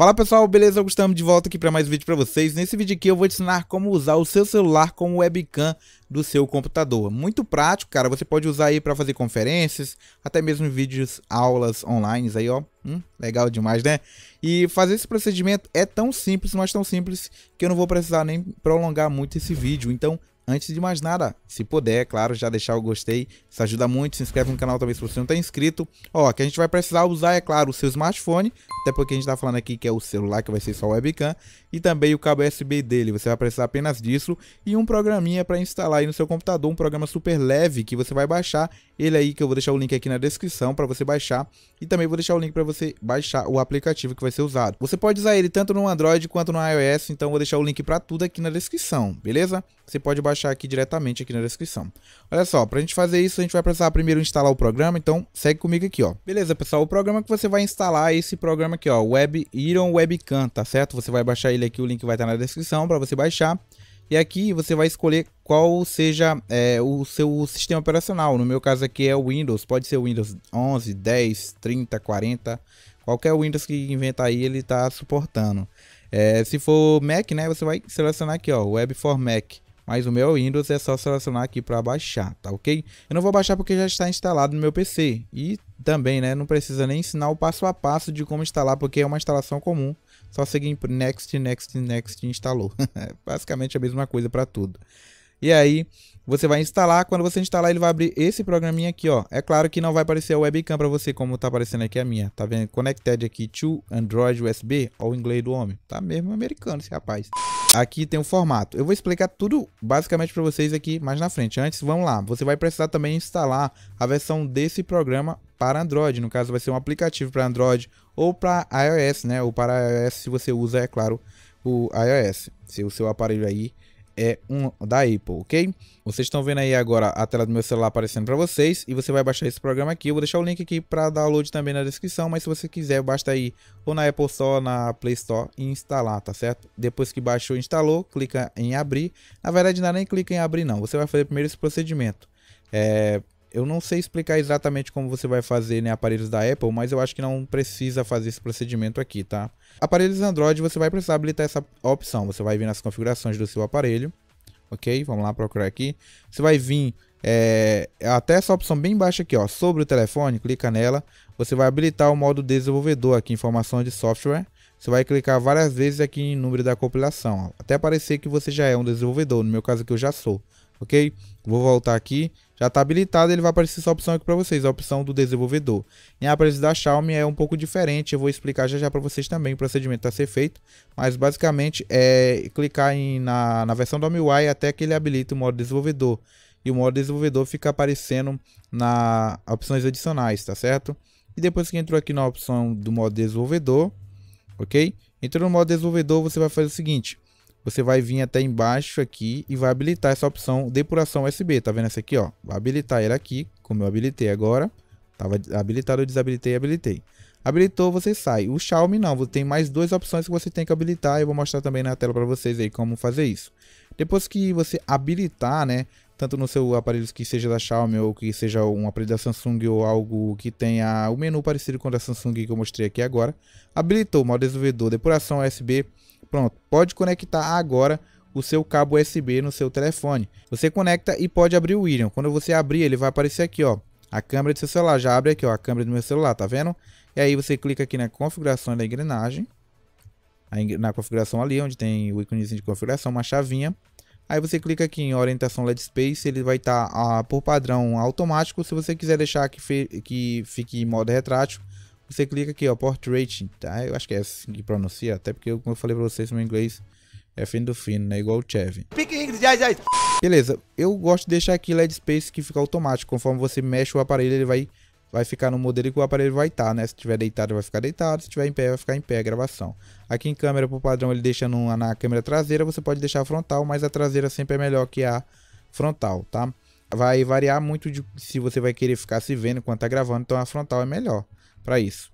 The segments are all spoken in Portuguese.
Fala pessoal, beleza? Gustavo de volta aqui para mais um vídeo para vocês. Nesse vídeo aqui eu vou te ensinar como usar o seu celular como webcam do seu computador. Muito prático, cara. Você pode usar aí para fazer conferências, até mesmo vídeos, aulas online aí, ó. Hum, legal demais, né? E fazer esse procedimento é tão simples, mas tão simples que eu não vou precisar nem prolongar muito esse vídeo. Então Antes de mais nada, se puder, claro, já deixar o gostei, isso ajuda muito, se inscreve no canal também se você não está inscrito. Ó, que a gente vai precisar usar, é claro, o seu smartphone, até porque a gente está falando aqui que é o celular que vai ser só webcam, e também o cabo USB dele. Você vai precisar apenas disso e um programinha para instalar aí no seu computador, um programa super leve que você vai baixar. Ele aí que eu vou deixar o link aqui na descrição para você baixar e também vou deixar o link para você baixar o aplicativo que vai ser usado. Você pode usar ele tanto no Android quanto no iOS, então vou deixar o link para tudo aqui na descrição, beleza? Você pode baixar aqui diretamente aqui na descrição. Olha só, para a gente fazer isso, a gente vai precisar primeiro instalar o programa, então segue comigo aqui, ó. Beleza, pessoal, o programa que você vai instalar é esse programa aqui, ó, Web Iron Webcam, tá certo? Você vai baixar ele ele aqui, o link vai estar na descrição para você baixar. E aqui você vai escolher qual seja é, o seu sistema operacional. No meu caso aqui é o Windows, pode ser o Windows 11, 10, 30, 40, qualquer Windows que inventar aí ele está suportando. É, se for Mac, né, você vai selecionar aqui, ó, Web for Mac. Mas o meu é Windows é só selecionar aqui para baixar, tá ok? Eu não vou baixar porque já está instalado no meu PC. E também, né, não precisa nem ensinar o passo a passo de como instalar, porque é uma instalação comum só seguir por next, next, next instalou. Basicamente a mesma coisa para tudo. E aí, você vai instalar. Quando você instalar, ele vai abrir esse programinha aqui, ó. É claro que não vai aparecer a webcam para você, como tá aparecendo aqui a minha. Tá vendo? Connected aqui to Android USB. Olha o inglês do homem. Tá mesmo americano esse rapaz. Aqui tem o formato. Eu vou explicar tudo basicamente para vocês aqui mais na frente. Antes, vamos lá. Você vai precisar também instalar a versão desse programa para Android. No caso, vai ser um aplicativo para Android ou para iOS, né? Ou para iOS, se você usa, é claro, o iOS. Se o seu aparelho aí é um da Apple, ok? Vocês estão vendo aí agora a tela do meu celular aparecendo para vocês e você vai baixar esse programa aqui. Eu vou deixar o link aqui para download também na descrição, mas se você quiser, basta ir ou na Apple Store, na Play Store e instalar, tá certo? Depois que baixou e instalou, clica em abrir. Na verdade, não é nem clica em abrir não, você vai fazer primeiro esse procedimento. É, eu não sei explicar exatamente como você vai fazer né, aparelhos da Apple, mas eu acho que não precisa fazer esse procedimento aqui, tá? Aparelhos Android, você vai precisar habilitar essa opção. Você vai vir nas configurações do seu aparelho, ok? Vamos lá procurar aqui. Você vai vir é, até essa opção bem baixa aqui, ó, sobre o telefone, clica nela. Você vai habilitar o modo desenvolvedor aqui, informação de software. Você vai clicar várias vezes aqui em número da compilação, ó, até parecer que você já é um desenvolvedor, no meu caso aqui eu já sou, ok? Vou voltar aqui já está habilitado, ele vai aparecer essa opção aqui para vocês, a opção do desenvolvedor. Em a aparência da Xiaomi é um pouco diferente, eu vou explicar já já para vocês também o procedimento a ser feito, mas basicamente é clicar em, na, na versão da MIUI até que ele habilite o modo desenvolvedor. E o modo desenvolvedor fica aparecendo na opções adicionais, tá certo? E depois que entrou aqui na opção do modo desenvolvedor, ok? Entrou no modo desenvolvedor, você vai fazer o seguinte você vai vir até embaixo aqui e vai habilitar essa opção depuração USB, tá vendo essa aqui, ó? Vai habilitar ela aqui, como eu habilitei agora. Tava habilitado, eu desabilitei e habilitei. Habilitou, você sai. O Xiaomi não, você tem mais duas opções que você tem que habilitar. Eu vou mostrar também na tela para vocês aí como fazer isso. Depois que você habilitar, né, tanto no seu aparelho que seja da Xiaomi ou que seja um aparelho da Samsung ou algo que tenha o um menu parecido com o da Samsung que eu mostrei aqui agora. Habilitou modo desenvolvedor, depuração USB, Pronto, pode conectar agora o seu cabo USB no seu telefone. Você conecta e pode abrir o William. Quando você abrir, ele vai aparecer aqui, ó. A câmera do seu celular, já abre aqui, ó, a câmera do meu celular, tá vendo? E aí você clica aqui na configuração da engrenagem. Na configuração ali, onde tem o ícone de configuração, uma chavinha. Aí você clica aqui em orientação LED Space, ele vai estar tá, ah, por padrão automático. Se você quiser deixar que, que fique em modo retrátil, você clica aqui, ó, portrait, tá? Eu acho que é assim que pronuncia, até porque, como eu falei pra vocês, meu inglês é fim do fino, né? Igual o Chevy. Pique inglês, já, já. Beleza, eu gosto de deixar aqui LED Space que fica automático. Conforme você mexe o aparelho, ele vai, vai ficar no modelo que o aparelho vai estar, tá, né? Se tiver deitado, vai ficar deitado. Se tiver em pé, vai ficar em pé a gravação. Aqui em câmera, por padrão, ele deixa no, na câmera traseira. Você pode deixar frontal, mas a traseira sempre é melhor que a frontal, tá? Vai variar muito de se você vai querer ficar se vendo enquanto tá gravando, então a frontal é melhor para isso.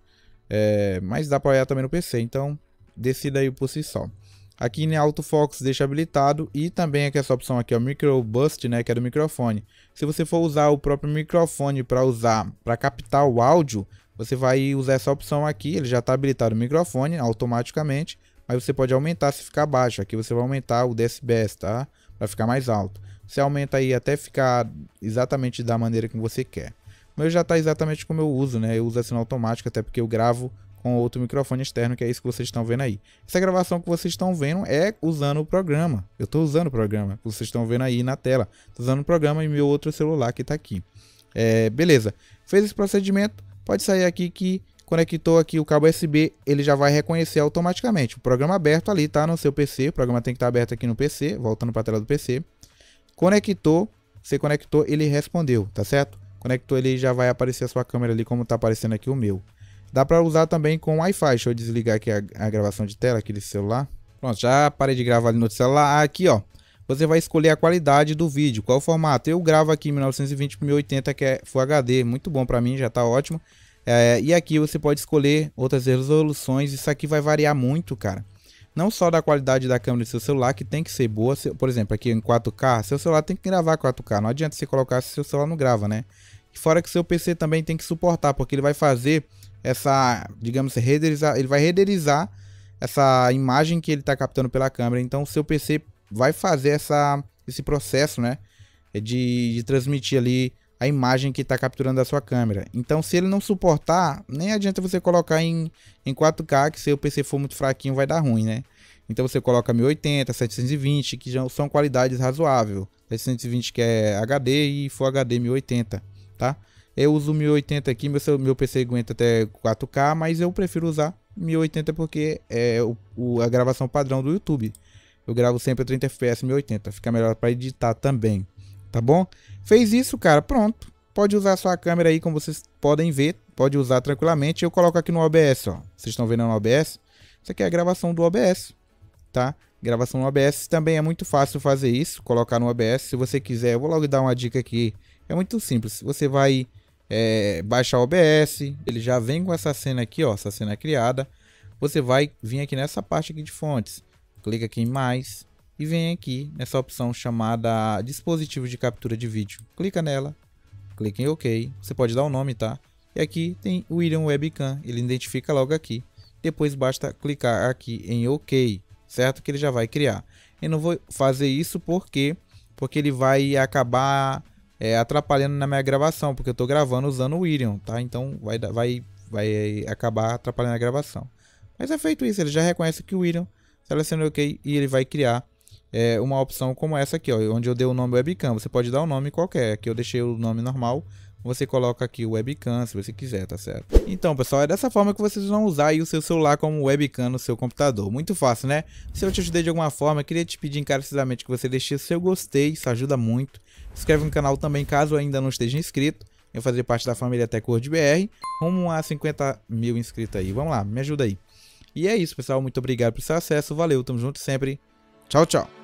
É, mas dá para olhar também no PC, então decida aí por si só. Aqui em Auto Focus deixa habilitado e também aqui essa opção aqui, o Micro Bust, né, que é do microfone. Se você for usar o próprio microfone para usar, para captar o áudio, você vai usar essa opção aqui, ele já está habilitado o microfone automaticamente, mas você pode aumentar se ficar baixo. Aqui você vai aumentar o decibéis, tá? Para ficar mais alto. Você aumenta aí até ficar exatamente da maneira que você quer meu já está exatamente como eu uso, né? Eu uso assim automático, até porque eu gravo com outro microfone externo, que é isso que vocês estão vendo aí. Essa gravação que vocês estão vendo é usando o programa. Eu estou usando o programa, que vocês estão vendo aí na tela. Estou usando o programa e meu outro celular que está aqui. É, beleza, fez esse procedimento, pode sair aqui que conectou aqui o cabo USB, ele já vai reconhecer automaticamente. O programa aberto ali, tá? No seu PC, o programa tem que estar tá aberto aqui no PC, voltando para a tela do PC. Conectou, você conectou, ele respondeu, tá certo? Conectou ele e já vai aparecer a sua câmera ali como está aparecendo aqui o meu. Dá para usar também com Wi-Fi. Deixa eu desligar aqui a, a, gravação de tela aquele celular. Pronto, já parei de gravar ali no celular. Aqui, ó. Você vai escolher a qualidade do vídeo, qual o formato. Eu gravo aqui 1920 por 1080 que é Full HD, muito bom para mim, já está ótimo. É, e aqui você pode escolher outras resoluções. Isso aqui vai variar muito, cara. Não só da qualidade da câmera do seu celular, que tem que ser boa. Por exemplo, aqui em 4K, seu celular tem que gravar 4K. Não adianta você colocar se seu celular não grava, né? Fora que seu PC também tem que suportar, porque ele vai fazer essa, digamos, renderizar, ele vai renderizar essa imagem que ele está captando pela câmera. Então, seu PC vai fazer essa, esse processo, né, de, de transmitir ali a imagem que está capturando da sua câmera. Então, se ele não suportar, nem adianta você colocar em, em 4K, que se o PC for muito fraquinho vai dar ruim, né? Então você coloca 1080, 720, que já são qualidades razoáveis. 720 que é HD e Full HD 1080 tá? Eu uso 1080 aqui, meu, meu PC aguenta até 4K, mas eu prefiro usar 1080 porque é o, o, a gravação padrão do YouTube. Eu gravo sempre a 30 FPS 1080, fica melhor para editar também, tá bom? Fez isso, cara, pronto. Pode usar a sua câmera aí, como vocês podem ver, pode usar tranquilamente. Eu coloco aqui no OBS, ó. Vocês estão vendo no OBS? Isso aqui é a gravação do OBS, tá? Gravação no OBS também é muito fácil fazer isso, colocar no OBS. Se você quiser, eu vou logo dar uma dica aqui é muito simples. Você vai é, baixar o OBS, ele já vem com essa cena aqui, ó, essa cena criada. Você vai vir aqui nessa parte aqui de fontes, clica aqui em mais e vem aqui nessa opção chamada dispositivo de captura de vídeo. Clica nela, clica em OK. Você pode dar o um nome, tá? E aqui tem o William Webcam, ele identifica logo aqui. Depois basta clicar aqui em OK, certo? Que ele já vai criar. Eu não vou fazer isso porque porque ele vai acabar é, atrapalhando na minha gravação, porque eu tô gravando usando o William, tá? Então vai, vai, vai é, acabar atrapalhando a gravação. Mas é feito isso, ele já reconhece que o William seleciona OK e ele vai criar é, uma opção como essa aqui, ó, onde eu dei o nome webcam. Você pode dar o um nome qualquer, aqui eu deixei o nome normal você coloca aqui o webcam, se você quiser, tá certo? Então, pessoal, é dessa forma que vocês vão usar aí o seu celular como webcam no seu computador. Muito fácil, né? Se eu te ajudei de alguma forma, queria te pedir encarecidamente que você deixe seu gostei, isso ajuda muito. Se inscreve no canal também, caso ainda não esteja inscrito. Eu fazer parte da família Tecord BR, rumo a 50 mil inscritos aí. Vamos lá, me ajuda aí. E é isso, pessoal. Muito obrigado por seu acesso. Valeu, tamo junto sempre. Tchau, tchau.